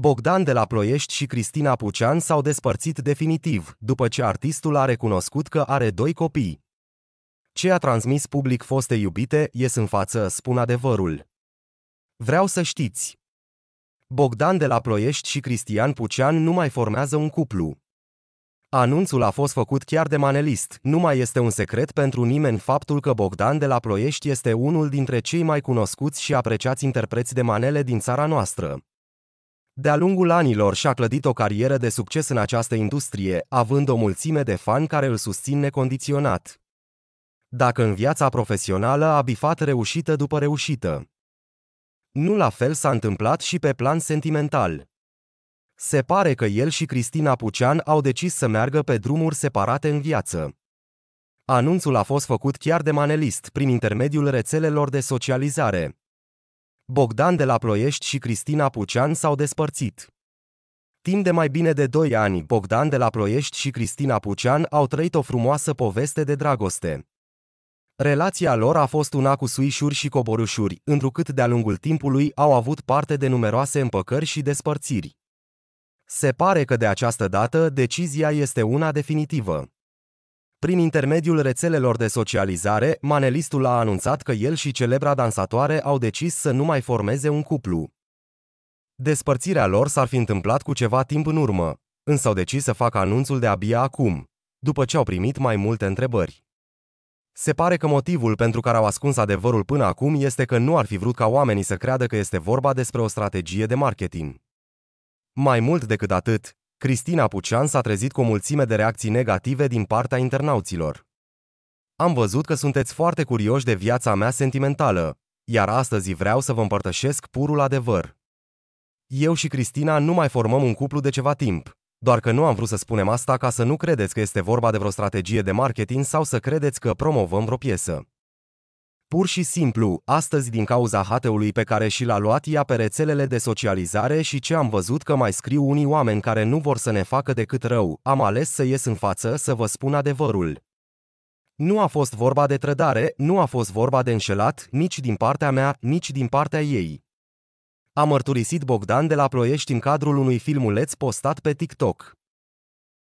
Bogdan de la Ploiești și Cristina Pucean s-au despărțit definitiv, după ce artistul a recunoscut că are doi copii. Ce a transmis public foste iubite, ies în față, spun adevărul. Vreau să știți. Bogdan de la Ploiești și Cristian Pucean nu mai formează un cuplu. Anunțul a fost făcut chiar de manelist. Nu mai este un secret pentru nimeni faptul că Bogdan de la Ploiești este unul dintre cei mai cunoscuți și apreciați interpreți de manele din țara noastră. De-a lungul anilor și-a clădit o carieră de succes în această industrie, având o mulțime de fani care îl susțin necondiționat. Dacă în viața profesională a bifat reușită după reușită. Nu la fel s-a întâmplat și pe plan sentimental. Se pare că el și Cristina Pucean au decis să meargă pe drumuri separate în viață. Anunțul a fost făcut chiar de manelist, prin intermediul rețelelor de socializare. Bogdan de la Ploiești și Cristina Pucean s-au despărțit. Timp de mai bine de 2 ani, Bogdan de la Ploiești și Cristina Pucean au trăit o frumoasă poveste de dragoste. Relația lor a fost una cu suișuri și coborușuri, întrucât de-a lungul timpului au avut parte de numeroase împăcări și despărțiri. Se pare că de această dată decizia este una definitivă. Prin intermediul rețelelor de socializare, manelistul a anunțat că el și celebra dansatoare au decis să nu mai formeze un cuplu. Despărțirea lor s-ar fi întâmplat cu ceva timp în urmă, însă au decis să facă anunțul de abia acum, după ce au primit mai multe întrebări. Se pare că motivul pentru care au ascuns adevărul până acum este că nu ar fi vrut ca oamenii să creadă că este vorba despre o strategie de marketing. Mai mult decât atât, Cristina Pucean s-a trezit cu o mulțime de reacții negative din partea internauților. Am văzut că sunteți foarte curioși de viața mea sentimentală, iar astăzi vreau să vă împărtășesc purul adevăr. Eu și Cristina nu mai formăm un cuplu de ceva timp, doar că nu am vrut să spunem asta ca să nu credeți că este vorba de vreo strategie de marketing sau să credeți că promovăm vreo piesă. Pur și simplu, astăzi din cauza hateului pe care și l-a luat ea pe rețelele de socializare și ce am văzut că mai scriu unii oameni care nu vor să ne facă decât rău, am ales să ies în față să vă spun adevărul. Nu a fost vorba de trădare, nu a fost vorba de înșelat, nici din partea mea, nici din partea ei. A mărturisit Bogdan de la Ploiești în cadrul unui filmuleț postat pe TikTok.